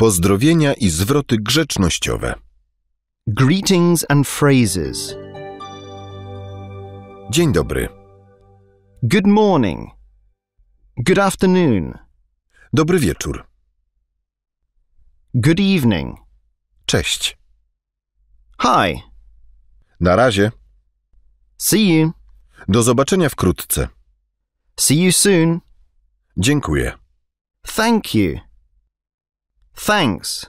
Pozdrowienia i zwroty grzecznościowe. Greetings and phrases. Dzień dobry. Good morning. Good afternoon. Dobry wieczór. Good evening. Cześć. Hi. Na razie. See you. Do zobaczenia wkrótce. See you soon. Dziękuję. Thank you. Thanks.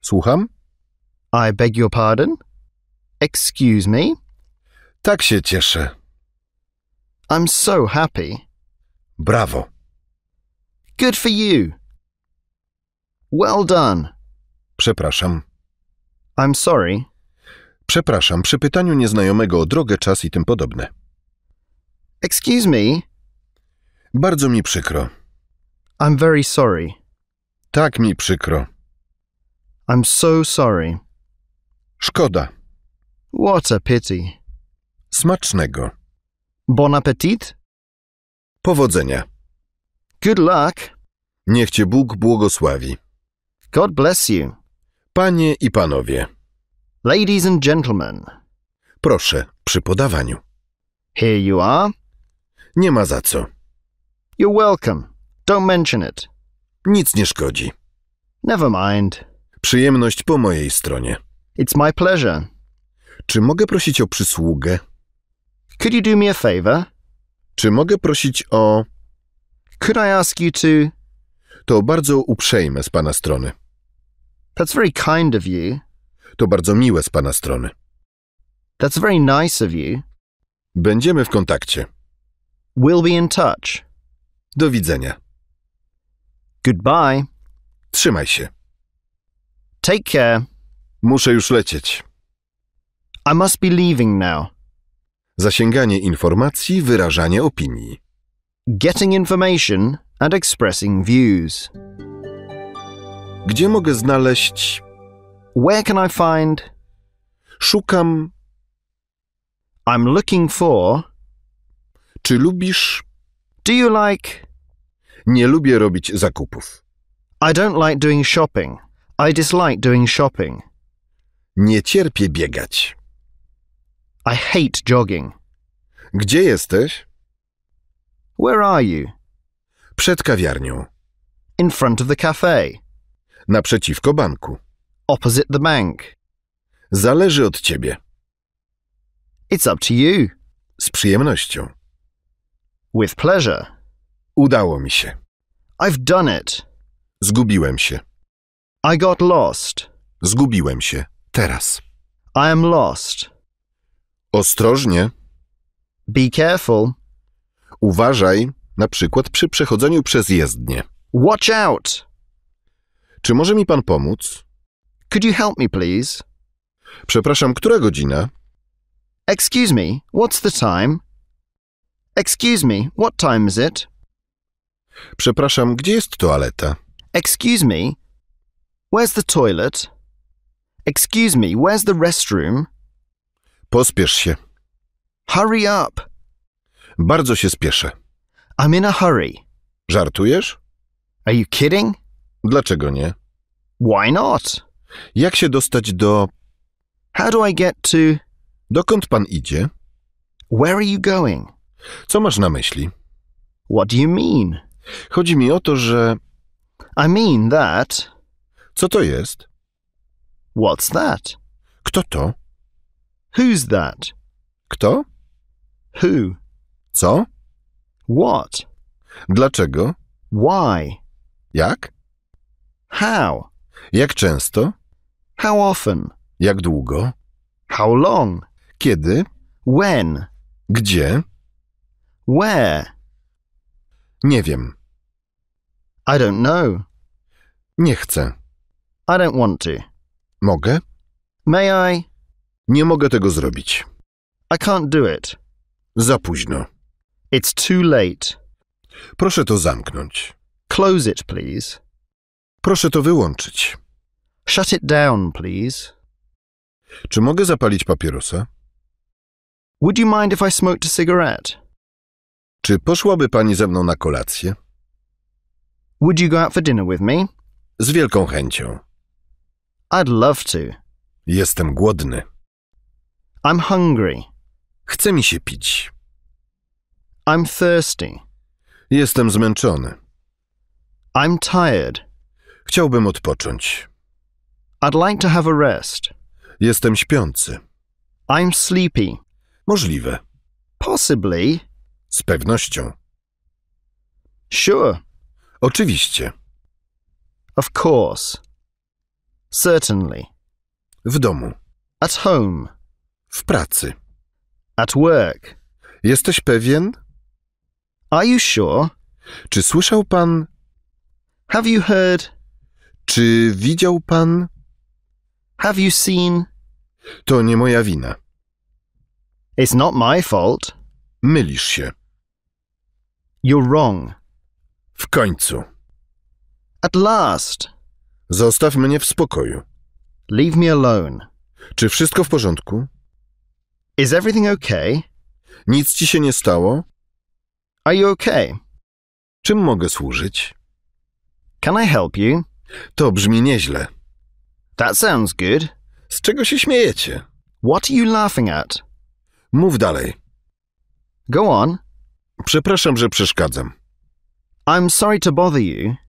Słucham? I beg your pardon? Excuse me? Tak się cieszę. I'm so happy. Brawo. Good for you. Well done. Przepraszam. I'm sorry. Przepraszam, przy pytaniu nieznajomego o drogę, czas i tym podobne. Excuse me. Bardzo mi przykro. I'm very sorry. Tak mi przykro. I'm so sorry. Szkoda. What a pity. Smacznego. Bon appetit. Powodzenia. Good luck. Niech cię Bóg błogosławi. God bless you. Panie i panowie. Ladies and gentlemen. Proszę, przy podawaniu. Here you are. Nie ma za co. You're welcome. Don't mention it. Nic nie szkodzi. Never mind. Przyjemność po mojej stronie. It's my pleasure. Czy mogę prosić o przysługę? Could you do me a favor? Czy mogę prosić o. Could I ask you to. To bardzo uprzejme z pana strony. That's very kind of you. To bardzo miłe z pana strony. That's very nice of you. Będziemy w kontakcie. We'll be in touch. Do widzenia. Goodbye. Trzymaj się. Take care. Muszę już lecieć. I must be leaving now. Zasięganie informacji, wyrażanie opinii. Getting information and expressing views. Gdzie mogę znaleźć? Where can I find? Szukam. I'm looking for. Czy lubisz? Do you like? Nie lubię robić zakupów. I don't like doing shopping. I dislike doing shopping. Nie cierpię biegać. I hate jogging. Gdzie jesteś? Where are you? Przed kawiarnią. In front of the cafe. Naprzeciwko banku. Opposite the bank. Zależy od ciebie. It's up to you. Z przyjemnością. With pleasure. Udało mi się. I've done it. Zgubiłem się. I got lost. Zgubiłem się. Teraz. I am lost. Ostrożnie. Be careful. Uważaj, na przykład przy przechodzeniu przez jezdnię. Watch out! Czy może mi pan pomóc? Could you help me, please? Przepraszam, która godzina? Excuse me, what's the time? Excuse me, what time is it? Przepraszam, gdzie jest toaleta? Excuse me, where's the toilet? Excuse me, where's the restroom? Pospiesz się. Hurry up. Bardzo się spieszę. I'm in a hurry. Żartujesz? Are you kidding? Dlaczego nie? Why not? Jak się dostać do... How do I get to... Dokąd pan idzie? Where are you going? Co masz na myśli? What do you mean? Chodzi mi o to, że. I mean that. Co to jest? What's that? Kto to? Who's that? Kto? Who? Co? What? Dlaczego? Why? Jak? How? Jak często? How often? Jak długo? How long? Kiedy? When? Gdzie? Where? Nie wiem. I don't know. Nie chcę. I don't want to. Mogę? May I? Nie mogę tego zrobić. I can't do it. Za późno. It's too late. Proszę to zamknąć. Close it, please. Proszę to wyłączyć. Shut it down, please. Czy mogę zapalić papierosa? Would you mind if I smoked a cigarette? Czy poszłaby pani ze mną na kolację? Would you go out for dinner with me? Z wielką chęcią. I'd love to. Jestem głodny. I'm hungry. Chce mi się pić. I'm thirsty. Jestem zmęczony. I'm tired. Chciałbym odpocząć. I'd like to have a rest. Jestem śpiący. I'm sleepy. Możliwe. Possibly. Z pewnością. Sure. Oczywiście. Of course. Certainly. W domu. At home. W pracy. At work. Jesteś pewien? Are you sure? Czy słyszał pan? Have you heard? Czy widział pan? Have you seen? To nie moja wina. It's not my fault. Mylisz się. You're wrong. W końcu. At last. Zostaw mnie w spokoju. Leave me alone. Czy wszystko w porządku? Is everything okay? Nic ci się nie stało? Are you okay? Czym mogę służyć? Can I help you? To brzmi nieźle. That sounds good. Z czego się śmiejecie? What are you laughing at? Mów dalej. Go on. Przepraszam, że przeszkadzam. I'm sorry to bother you.